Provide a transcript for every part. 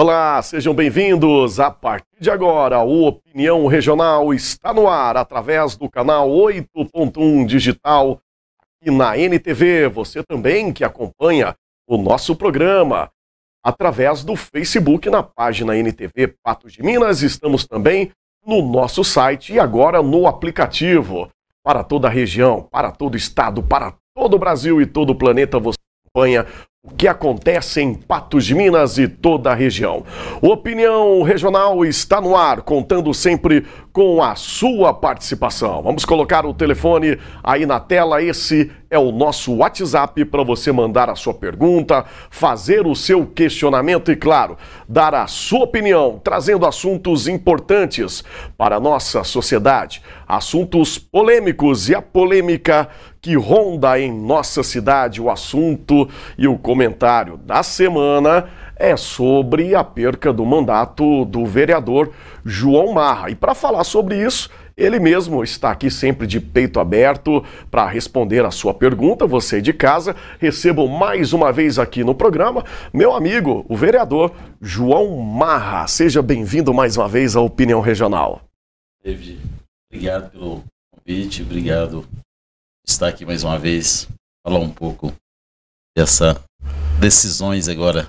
Olá, sejam bem-vindos. A partir de agora, o Opinião Regional está no ar através do canal 8.1 Digital e na NTV. Você também que acompanha o nosso programa através do Facebook na página NTV Patos de Minas. Estamos também no nosso site e agora no aplicativo para toda a região, para todo o estado, para todo o Brasil e todo o planeta. Você acompanha o que acontece em Patos de Minas e toda a região. Opinião Regional está no ar, contando sempre com a sua participação. Vamos colocar o telefone aí na tela. Esse é o nosso WhatsApp para você mandar a sua pergunta, fazer o seu questionamento e, claro, dar a sua opinião, trazendo assuntos importantes para a nossa sociedade, assuntos polêmicos e a polêmica que ronda em nossa cidade, o assunto e o comentário da semana é sobre a perca do mandato do vereador João Marra. E para falar sobre isso, ele mesmo está aqui sempre de peito aberto para responder a sua pergunta. Você de casa, recebo mais uma vez aqui no programa meu amigo, o vereador João Marra. Seja bem-vindo mais uma vez à Opinião Regional. David, obrigado pelo convite, obrigado por estar aqui mais uma vez, falar um pouco essas decisões agora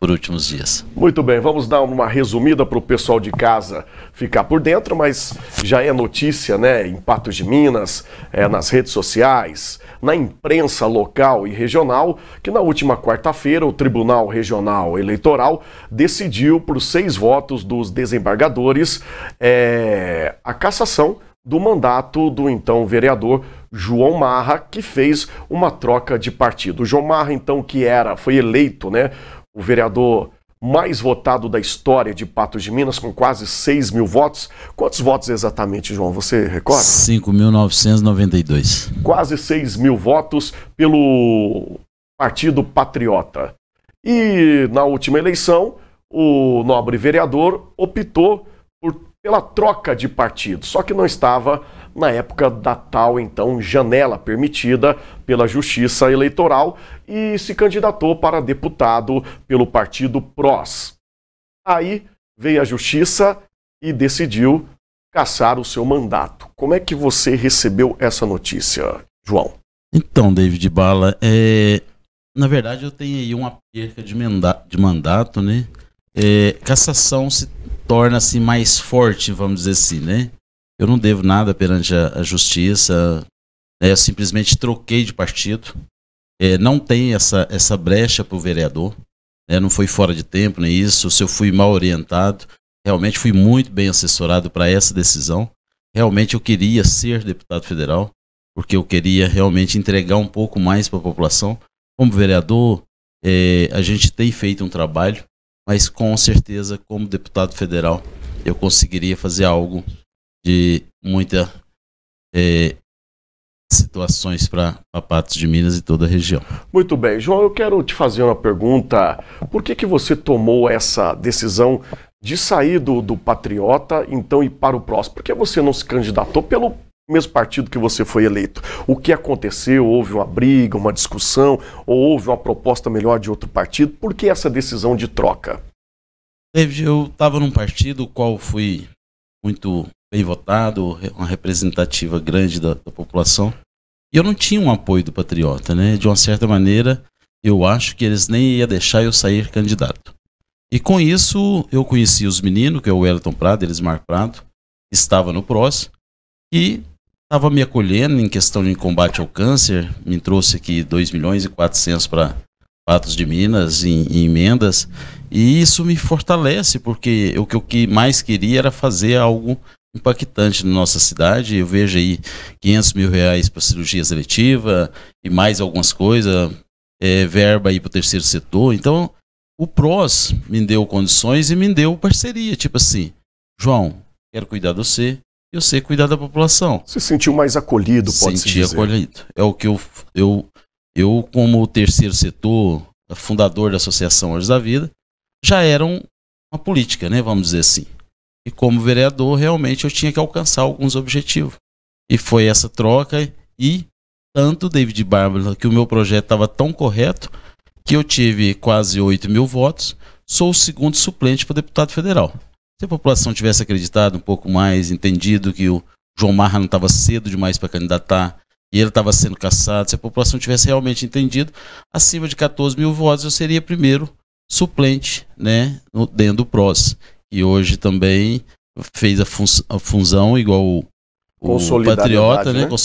por últimos dias. Muito bem, vamos dar uma resumida para o pessoal de casa ficar por dentro, mas já é notícia, né? Em Patos de Minas, é, nas redes sociais, na imprensa local e regional, que na última quarta-feira o Tribunal Regional Eleitoral decidiu por seis votos dos desembargadores é, a cassação do mandato do então vereador João Marra, que fez uma troca de partido. O João Marra, então, que era, foi eleito, né, o vereador mais votado da história de Patos de Minas, com quase 6 mil votos. Quantos votos exatamente, João? Você recorda? 5.992. Quase 6 mil votos pelo Partido Patriota. E na última eleição, o nobre vereador optou por, pela troca de partido, só que não estava na época da tal então janela permitida pela Justiça Eleitoral e se candidatou para deputado pelo partido PROS. Aí veio a Justiça e decidiu caçar o seu mandato. Como é que você recebeu essa notícia, João? Então, David Bala, é... na verdade eu tenho aí uma perca de, manda... de mandato, né? É... Cassação se torna se mais forte, vamos dizer assim, né? Eu não devo nada perante a, a justiça. Né? Eu simplesmente troquei de partido. É, não tem essa, essa brecha para o vereador. Né? Não foi fora de tempo, nem isso. Se eu fui mal orientado, realmente fui muito bem assessorado para essa decisão. Realmente eu queria ser deputado federal, porque eu queria realmente entregar um pouco mais para a população. Como vereador, é, a gente tem feito um trabalho, mas com certeza, como deputado federal, eu conseguiria fazer algo de muitas é, situações para Patos de Minas e toda a região. Muito bem, João, eu quero te fazer uma pergunta. Por que, que você tomou essa decisão de sair do, do Patriota, então, e para o próximo? Por que você não se candidatou pelo mesmo partido que você foi eleito. O que aconteceu? Houve uma briga, uma discussão, ou houve uma proposta melhor de outro partido? Por que essa decisão de troca? David, eu estava num partido qual fui muito bem votado, uma representativa grande da, da, população. E eu não tinha um apoio do Patriota, né? De uma certa maneira, eu acho que eles nem iam deixar eu sair candidato. E com isso, eu conheci os meninos, que é o Wellington Prado, Elismar Prado, estava no PROS, e estava me acolhendo em questão de combate ao câncer, me trouxe aqui 2 milhões e 400 para Patos de Minas em, em, emendas, e isso me fortalece, porque o que eu que mais queria era fazer algo impactante na nossa cidade. Eu vejo aí 500 mil reais para cirurgia seletiva e mais algumas coisas, é, verba aí para o terceiro setor. Então, o PROS me deu condições e me deu parceria. Tipo assim, João, quero cuidar de você e você cuidar da população. Você sentiu mais acolhido, pode Senti se dizer. acolhido. É o que eu, eu, eu como terceiro setor, fundador da Associação Olhos da Vida, já era um, uma política, né? Vamos dizer assim. E como vereador, realmente eu tinha que alcançar alguns objetivos. E foi essa troca e tanto David Bárbara que o meu projeto estava tão correto que eu tive quase 8 mil votos, sou o segundo suplente para deputado federal. Se a população tivesse acreditado um pouco mais, entendido que o João Marra não estava cedo demais para candidatar e ele estava sendo caçado, se a população tivesse realmente entendido, acima de 14 mil votos eu seria primeiro suplente né, dentro do PROS e hoje também fez a, fun a função igual o, o Patriota, né? né? Com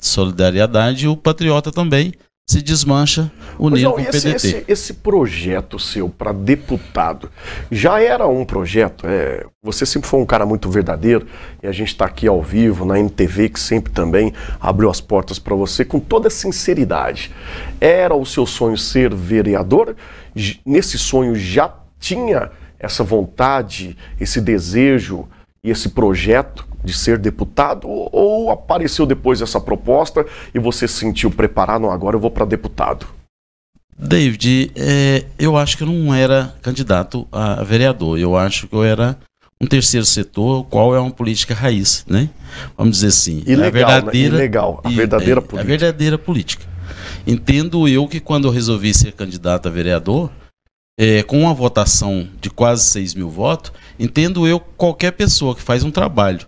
solidariedade, e o Patriota também se desmancha unido com o PDT. Esse, esse projeto seu para deputado já era um projeto? É, você sempre foi um cara muito verdadeiro e a gente está aqui ao vivo na NTV que sempre também abriu as portas para você com toda sinceridade. Era o seu sonho ser vereador? Nesse sonho já tinha essa vontade, esse desejo e esse projeto de ser deputado? Ou apareceu depois essa proposta e você se sentiu preparado? Não, agora eu vou para deputado. David, é, eu acho que eu não era candidato a vereador. Eu acho que eu era um terceiro setor, qual é uma política raiz, né? Vamos dizer assim. É né? Ilegal, a verdadeira, né? Ilegal, é a verdadeira política. A verdadeira política. Entendo eu que quando eu resolvi ser candidato a vereador, é, com uma votação de quase 6 mil votos, entendo eu qualquer pessoa que faz um trabalho,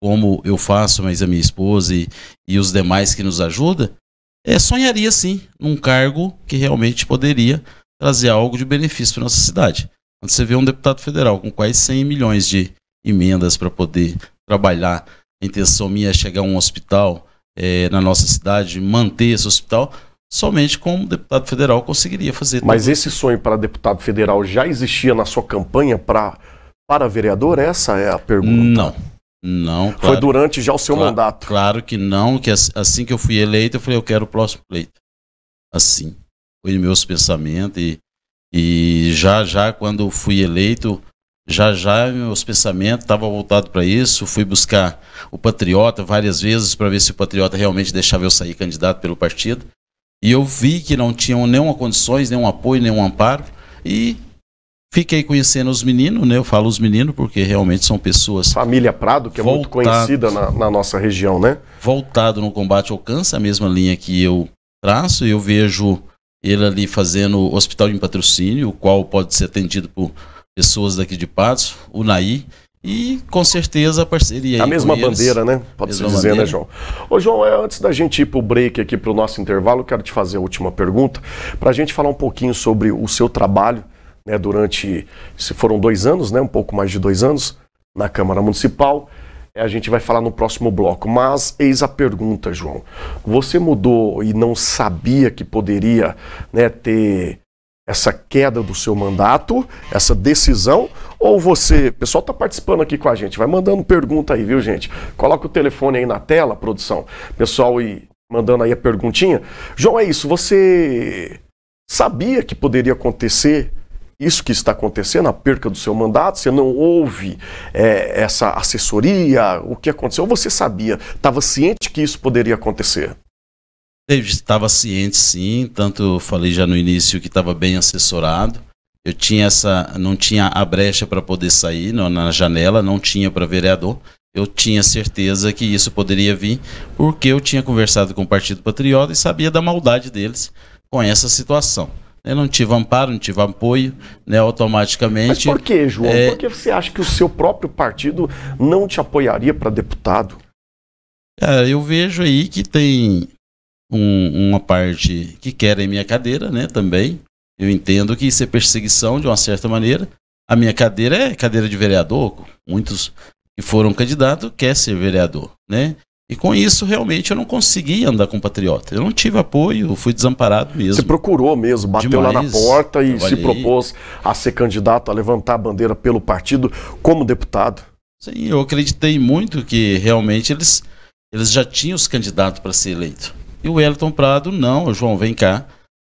como eu faço, mas a minha esposa e, e os demais que nos ajudam, é, sonharia sim num cargo que realmente poderia trazer algo de benefício para nossa cidade. Quando você vê um deputado federal com quase 100 milhões de emendas para poder trabalhar, a intenção minha é chegar a um hospital é, na nossa cidade, manter esse hospital, somente como deputado federal conseguiria fazer. Mas esse sonho para deputado federal já existia na sua campanha pra, para vereador? Essa é a pergunta. Não. Não. Claro, Foi durante já o seu claro, mandato. Claro que não, que assim que eu fui eleito, eu falei, eu quero o próximo pleito. Assim. Foi meus pensamentos e, e já já quando fui eleito, já já meus pensamentos estavam voltados para isso. Fui buscar o Patriota várias vezes para ver se o Patriota realmente deixava eu sair candidato pelo partido. E eu vi que não tinham nenhuma condições, nenhum apoio, nenhum amparo. E fiquei conhecendo os meninos, né? Eu falo os meninos porque realmente são pessoas. Família Prado, que é muito conhecida na, na, nossa região, né? Voltado no combate ao câncer, a mesma linha que eu traço. Eu vejo ele ali fazendo hospital em patrocínio, o qual pode ser atendido por pessoas daqui de Patos, o Nair. E com certeza a parceria. A mesma bandeira, eles. né? Pode se dizer, bandeira. né, João? Ô, João, é, antes da gente ir para o break aqui, para o nosso intervalo, quero te fazer a última pergunta, para a gente falar um pouquinho sobre o seu trabalho, né, durante, se foram dois anos, né, um pouco mais de dois anos, na Câmara Municipal. É, a gente vai falar no próximo bloco. Mas eis a pergunta, João. Você mudou e não sabia que poderia né, ter essa queda do seu mandato, essa decisão, ou você, o pessoal está participando aqui com a gente, vai mandando pergunta aí, viu, gente? Coloca o telefone aí na tela, produção, pessoal e mandando aí a perguntinha. João, é isso, você sabia que poderia acontecer isso que está acontecendo, a perca do seu mandato, você não houve é, essa assessoria, o que aconteceu, ou você sabia, estava ciente que isso poderia acontecer? Estava ciente, sim. Tanto falei já no início que estava bem assessorado. Eu tinha essa, não tinha a brecha para poder sair não, na janela, não tinha para vereador. Eu tinha certeza que isso poderia vir, porque eu tinha conversado com o Partido Patriota e sabia da maldade deles com essa situação. Eu não tive amparo, não tive apoio, né, automaticamente. Mas por que, João? É... Por que você acha que o seu próprio partido não te apoiaria para deputado? Cara, eu vejo aí que tem um, uma parte que quer em minha cadeira, né? Também. Eu entendo que isso é perseguição de uma certa maneira. A minha cadeira é cadeira de vereador. Muitos que foram candidatos querem ser vereador, né? E com isso, realmente, eu não consegui andar com patriota. Eu não tive apoio, fui desamparado mesmo. Você procurou mesmo, bateu Demais, lá na porta e trabalhei. se propôs a ser candidato, a levantar a bandeira pelo partido como deputado. Sim, eu acreditei muito que realmente eles, eles já tinham os candidatos para ser eleito. E o Wellington Prado, não, João, vem cá,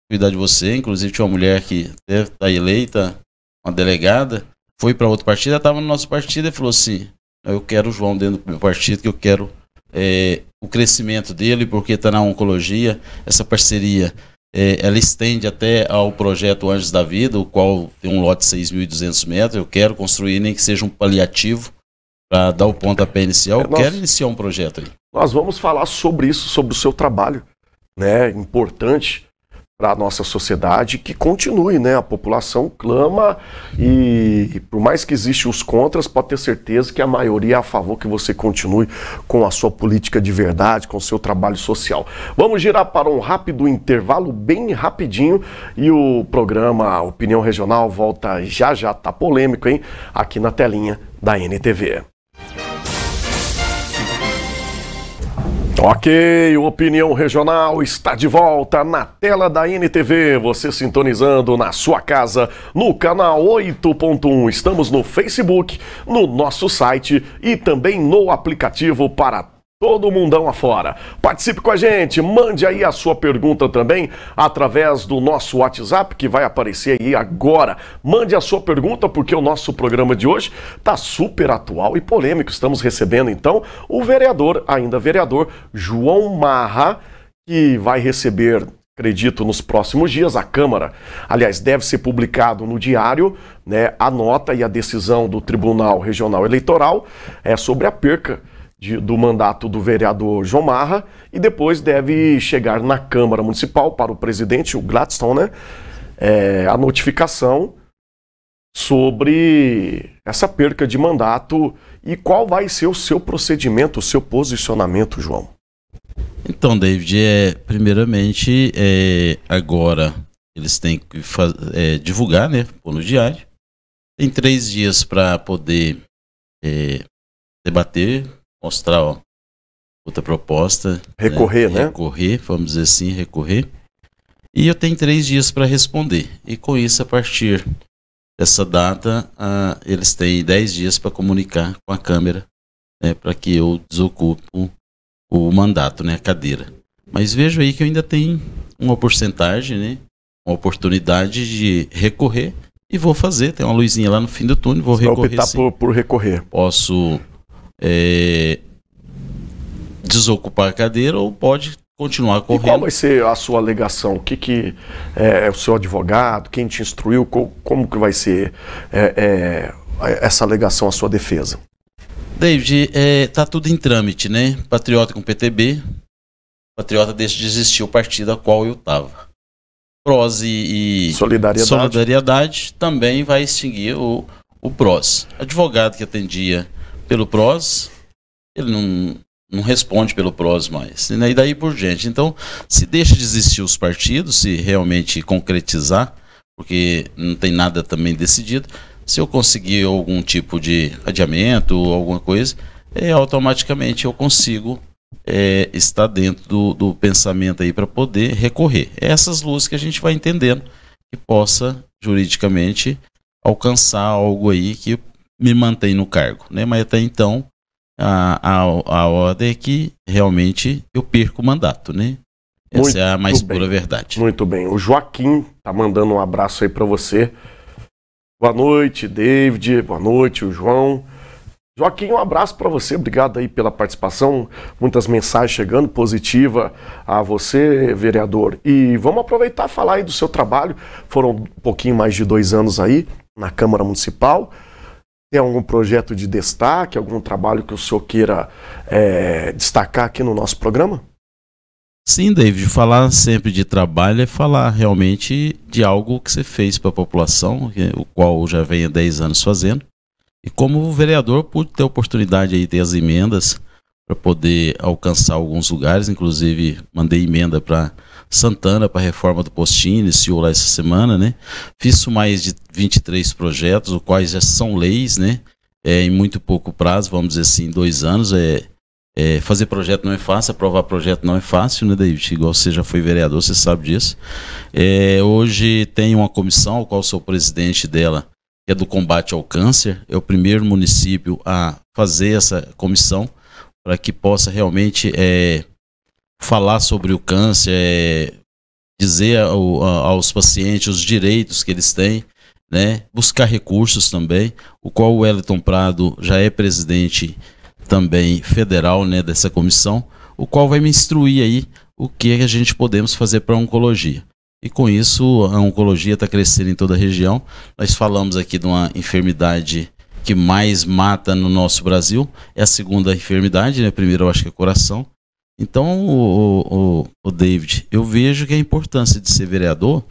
cuidar de você. Inclusive, tinha uma mulher que está né, eleita, uma delegada, foi para outro partido, ela estava no nosso partido e falou assim: eu quero o João dentro do meu partido, que eu quero é, o crescimento dele, porque está na oncologia, essa parceria. É, ela estende até ao projeto Anjos da Vida, o qual tem um lote de 6.200 metros. Eu quero construir, nem que seja um paliativo, para dar o pontapé inicial, é, nós, quero iniciar um projeto aí. Nós vamos falar sobre isso, sobre o seu trabalho, né, importante para a nossa sociedade, que continue, né, a população clama e, e por mais que existam os contras, pode ter certeza que a maioria é a favor que você continue com a sua política de verdade, com o seu trabalho social. Vamos girar para um rápido intervalo, bem rapidinho, e o programa Opinião Regional volta já já, tá polêmico, hein, aqui na telinha da NTV. Ok, Opinião Regional está de volta na tela da NTV, você sintonizando na sua casa, no canal 8.1. Estamos no Facebook, no nosso site e também no aplicativo para Todo mundão afora. Participe com a gente, mande aí a sua pergunta também através do nosso WhatsApp que vai aparecer aí agora. Mande a sua pergunta porque o nosso programa de hoje tá super atual e polêmico. Estamos recebendo então o vereador, ainda vereador, João Marra, que vai receber acredito, nos próximos dias, a Câmara, aliás, deve ser publicado no diário né, a nota e a decisão do Tribunal Regional Eleitoral é, sobre a perca de, do mandato do vereador João Marra e depois deve chegar na Câmara Municipal para o presidente, o Gladstone, né, é, a notificação sobre essa perca de mandato e qual vai ser o seu procedimento, o seu posicionamento, João. Então, David, é, primeiramente, é, agora eles têm que é, divulgar, né, no diário. Tem três dias para poder é, debater mostrar ó, outra proposta. Né? Recorrer, né? né? Recorrer, vamos dizer assim, recorrer. E eu tenho três dias para responder. E com isso, a partir dessa data, eles têm dez dias para comunicar com a Câmara né, para que eu desocupo o mandato, né, a cadeira. Mas vejo aí que eu ainda tenho uma porcentagem, né, uma oportunidade de recorrer e vou fazer. Tem uma luzinha lá no fim do túnel, vou Você recorrer. Vou optar por, por recorrer. Posso é, desocupar a cadeira ou pode continuar correndo. E qual vai ser a sua alegação? O que, que é, é o seu advogado, quem te instruiu, co como que vai ser é, é essa alegação, a sua defesa? David, está é, tudo em trâmite, né? Patriota com PTB, Patriota deixa de existir o partido a qual eu estava. PROS e, e solidariedade. solidariedade. também vai extinguir o, o PROS. Advogado que atendia pelo PROS, ele não, não responde pelo PROS mais. Né? E daí por diante. Então, se deixa de existir os partidos, se realmente concretizar, porque não tem nada também decidido, se eu conseguir algum tipo de adiamento ou alguma coisa, é, automaticamente eu consigo é, estar dentro do, do pensamento aí para poder recorrer. É essas luzes que a gente vai entendendo que possa juridicamente alcançar algo aí que me mantém no cargo, né? Mas até então a, a, a ordem é que realmente eu perco o mandato, né? Essa Muito é a mais bem. pura verdade. Muito bem. O Joaquim tá mandando um abraço aí para você. Boa noite, David. Boa noite, o João. Joaquim, um abraço para você, obrigado aí pela participação, muitas mensagens chegando positiva a você, vereador. E vamos aproveitar e falar aí do seu trabalho, foram um pouquinho mais de dois anos aí na Câmara Municipal, tem algum projeto de destaque, algum trabalho que o senhor queira é, destacar aqui no nosso programa? Sim, David, falar sempre de trabalho é falar realmente de algo que você fez para a população, o qual já vem há 10 anos fazendo. E como vereador, pude ter a oportunidade aí de ter as emendas para poder alcançar alguns lugares, inclusive mandei emenda para Santana para a reforma do postinho, iniciou lá essa semana, né? Fiz mais de 23 projetos, os quais já são leis, né? É, em muito pouco prazo, vamos dizer assim, dois anos. É, é, fazer projeto não é fácil, aprovar projeto não é fácil, né, David? Igual você já foi vereador, você sabe disso. É, hoje tem uma comissão, ao qual sou presidente dela, que é do combate ao câncer. É o primeiro município a fazer essa comissão para que possa realmente é, falar sobre o câncer, é dizer ao, aos pacientes os direitos que eles têm, né? buscar recursos também, o qual o Wellington Prado já é presidente também federal né, dessa comissão, o qual vai me instruir aí o que é a gente podemos fazer para a oncologia. E com isso, a oncologia está crescendo em toda a região. Nós falamos aqui de uma enfermidade que mais mata no nosso Brasil, é a segunda enfermidade, né? primeiro eu acho que é coração, então, o, o, o David, eu vejo que a importância de ser vereador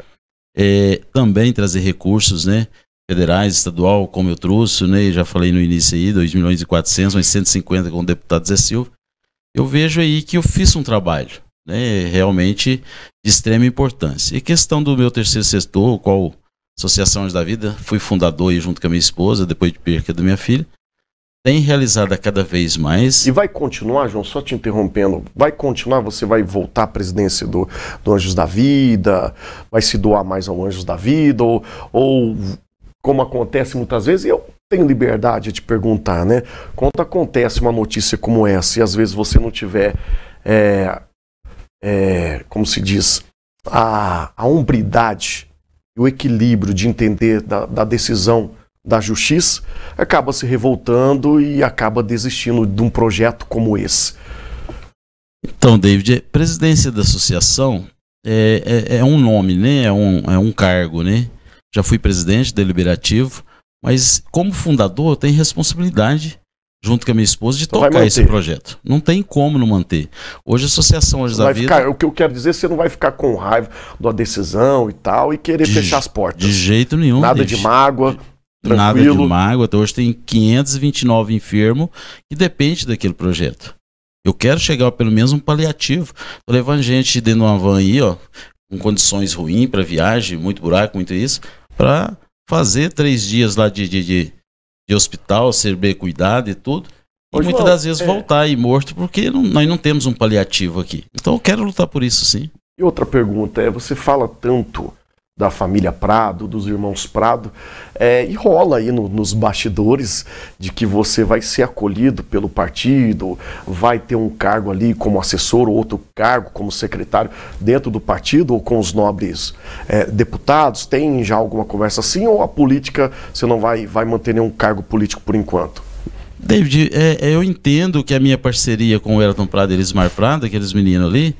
é também trazer recursos, né? Federais, estadual, como eu trouxe, né? Já falei no início aí, 2 milhões e 400, mais 150 com o deputado Zé Silva. Eu vejo aí que eu fiz um trabalho, né? Realmente de extrema importância. E questão do meu terceiro setor, qual Associações da Vida, fui fundador aí junto com a minha esposa, depois de perca da minha filha tem cada vez mais. E vai continuar, João, só te interrompendo, vai continuar, você vai voltar à presidência do, do Anjos da Vida, vai se doar mais ao Anjos da Vida, ou, ou como acontece muitas vezes, eu tenho liberdade de perguntar, né? Quando acontece uma notícia como essa e às vezes você não tiver, é, é, como se diz, a, a hombridade e o equilíbrio de entender da, da decisão da justiça, acaba se revoltando e acaba desistindo de um projeto como esse. Então, David, é, presidência da associação é, é, é, um nome, né? É um, é um cargo, né? Já fui presidente deliberativo, mas como fundador eu tenho responsabilidade, junto com a minha esposa, de então tocar esse projeto. Não tem como não manter. Hoje a Associação hoje da Vida... Ficar, o que eu quero dizer, você não vai ficar com raiva da decisão e tal, e querer de, fechar as portas. De jeito nenhum. Nada David. de mágoa. De Tranquilo. Nada de mágoa. Até hoje tem 529 enfermos que depende daquele projeto. Eu quero chegar pelo menos um paliativo. Estou levando gente dentro de uma van aí, ó, com condições ruins para viagem, muito buraco, muito isso, para fazer três dias lá de, de, de, de hospital, ser bem cuidado e tudo. E muitas das vezes é. voltar aí morto, porque não, nós não temos um paliativo aqui. Então eu quero lutar por isso, sim. E outra pergunta é: você fala tanto da família Prado, dos irmãos Prado, é, e rola aí no, nos bastidores de que você vai ser acolhido pelo partido, vai ter um cargo ali como assessor, ou outro cargo como secretário dentro do partido ou com os nobres é, deputados. Tem já alguma conversa assim ou a política você não vai, vai manter nenhum cargo político por enquanto? David, é, é eu entendo que a minha parceria com o Elton Prado e Elismar Prado, aqueles meninos ali,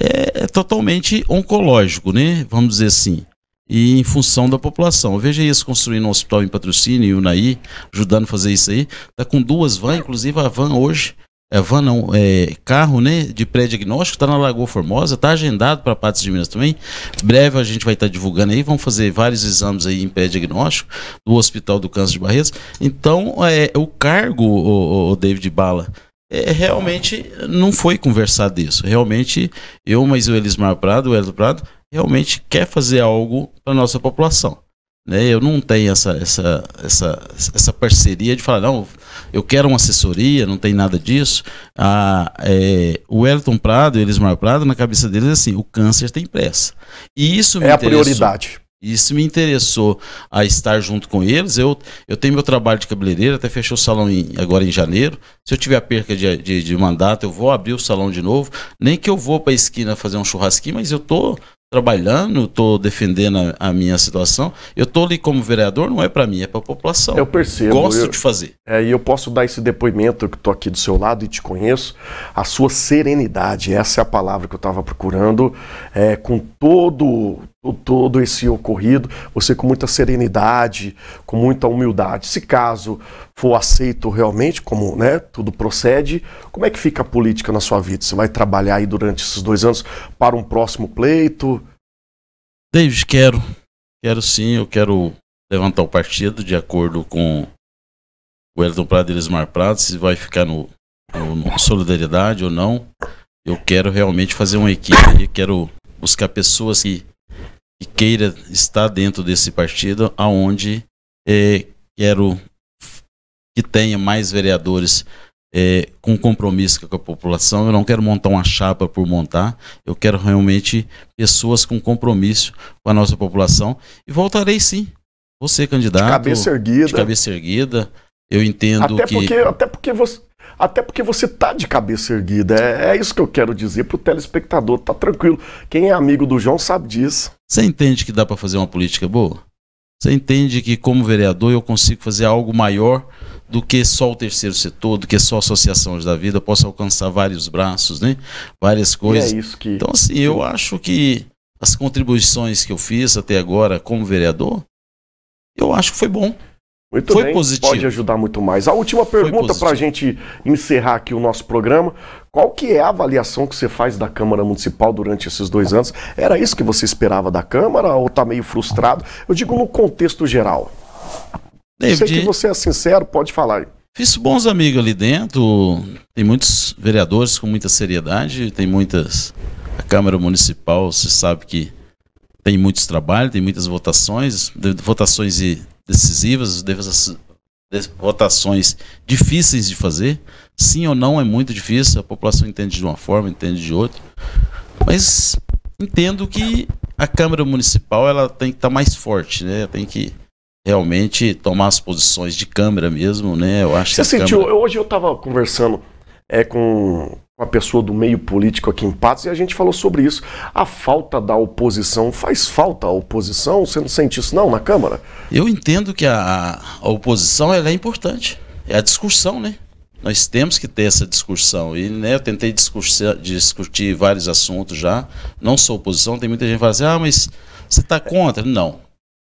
é, é totalmente oncológico, né? Vamos dizer assim e em função da população. Veja isso, construindo um hospital em patrocínio, e Unaí, ajudando a fazer isso aí. Está com duas vans, inclusive a van hoje, é van não, é carro né, de pré-diagnóstico, está na Lagoa Formosa, está agendado para Patos de Minas também. Breve a gente vai estar tá divulgando aí, vamos fazer vários exames aí em pré-diagnóstico do Hospital do Câncer de Barreiras. Então, é, o cargo, o, o David Bala, é, realmente não foi conversado isso. Realmente, eu, mas o Elismar Prado, o Hélio Prado, realmente quer fazer algo para nossa população. Né? Eu não tenho essa, essa, essa, essa parceria de falar, não, eu quero uma assessoria, não tem nada disso. Ah, é, o Elton Prado e o Elismar Prado, na cabeça deles, é assim, o câncer tem pressa. E isso É a prioridade. Isso me interessou a estar junto com eles. Eu, eu tenho meu trabalho de cabeleireiro, até fechei o salão em, agora em janeiro. Se eu tiver perca de, de, de, mandato, eu vou abrir o salão de novo. Nem que eu vou para a esquina fazer um churrasquinho, mas eu tô trabalhando, estou defendendo a, a, minha situação. Eu estou ali como vereador, não é para mim, é para a população. Eu percebo. Gosto eu, de fazer. É, e eu posso dar esse depoimento que estou aqui do seu lado e te conheço. A sua serenidade, essa é a palavra que eu estava procurando, é, com todo todo esse ocorrido, você com muita serenidade, com muita humildade. Se caso for aceito realmente, como né, tudo procede, como é que fica a política na sua vida? Você vai trabalhar aí durante esses dois anos para um próximo pleito? David, quero. Quero sim, eu quero levantar o partido de acordo com o Elton Prado e Elismar Prado, se vai ficar no, no, no Solidariedade ou não. Eu quero realmente fazer uma equipe, quero buscar pessoas que e queira estar dentro desse partido, aonde é, quero que tenha mais vereadores é, com compromisso com a população. Eu não quero montar uma chapa por montar. Eu quero realmente pessoas com compromisso com a nossa população. E voltarei sim. Você candidato. De cabeça erguida. De cabeça erguida. Eu entendo até que. Porque, até porque você até porque você tá de cabeça erguida. É, é isso que eu quero dizer para o telespectador, tá tranquilo. Quem é amigo do João sabe disso. Você entende que dá para fazer uma política boa? Você entende que como vereador eu consigo fazer algo maior do que só o terceiro setor, do que só associações da vida, eu posso alcançar vários braços, né? Várias coisas. E é isso que... Então assim, eu acho que as contribuições que eu fiz até agora como vereador, eu acho que foi bom. Muito Foi bem, positivo. pode ajudar muito mais. A última pergunta para a gente encerrar aqui o nosso programa. Qual que é a avaliação que você faz da Câmara Municipal durante esses dois anos? Era isso que você esperava da Câmara ou está meio frustrado? Eu digo no contexto geral. Eu sei que você é sincero, pode falar. Fiz bons amigos ali dentro, tem muitos vereadores com muita seriedade, tem muitas... A Câmara Municipal, você sabe que tem muitos trabalhos, tem muitas votações, votações e decisivas, dessas votações difíceis de fazer. Sim ou não é muito difícil, a população entende de uma forma, entende de outra. Mas entendo que a Câmara Municipal ela tem que estar tá mais forte, né? Tem que realmente tomar as posições de Câmara mesmo, né? Eu acho Você sentiu, Câmara... hoje eu estava conversando é, com uma pessoa do meio político aqui em Patos e a gente falou sobre isso. A falta da oposição. Faz falta a oposição? Você não sente isso não na Câmara? Eu entendo que a, a oposição é importante. É a discussão, né? Nós temos que ter essa discussão. E né, eu tentei discutir, discutir vários assuntos já. Não sou oposição, tem muita gente que fala assim, ah, mas você está contra? Não.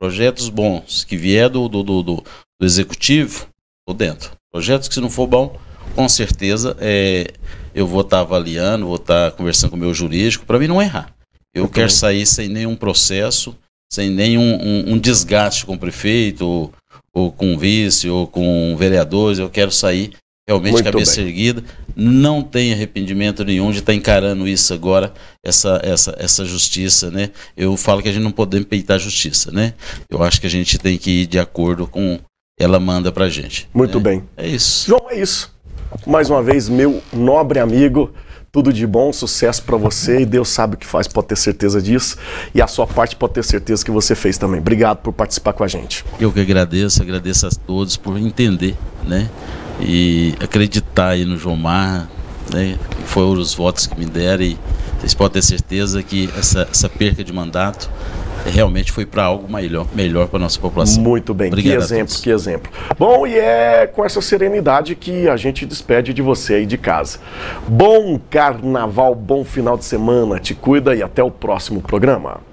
Projetos bons que vier do, do, do, do executivo, estou dentro. Projetos que se não for bom, com certeza é, eu vou estar tá avaliando, vou estar tá conversando com o meu jurídico, para mim não errar. Eu okay. quero sair sem nenhum processo, sem nenhum um, um desgaste com o prefeito, ou, ou, com o vice, ou com vereadores. Eu quero sair realmente Muito cabeça bem. erguida. Não tenho arrependimento nenhum de estar tá encarando isso agora, essa, essa, essa justiça, né? Eu falo que a gente não pode peitar a justiça, né? Eu acho que a gente tem que ir de acordo com ela manda para gente. Muito né? bem. É isso. João, é isso. Mais uma vez, meu nobre amigo, tudo de bom, sucesso para você e Deus sabe o que faz, pode ter certeza disso. E a sua parte pode ter certeza que você fez também. Obrigado por participar com a gente. Eu que agradeço, agradeço a todos por entender, né? E acreditar aí no Jomar, né? Foram os votos que me deram e vocês podem ter certeza que essa, essa perca de mandato realmente foi para algo melhor, melhor para nossa população. Muito bem, Obrigado que exemplo, que exemplo. Bom, e é com essa serenidade que a gente despede de você aí de casa. Bom carnaval, bom final de semana, te cuida e até o próximo programa.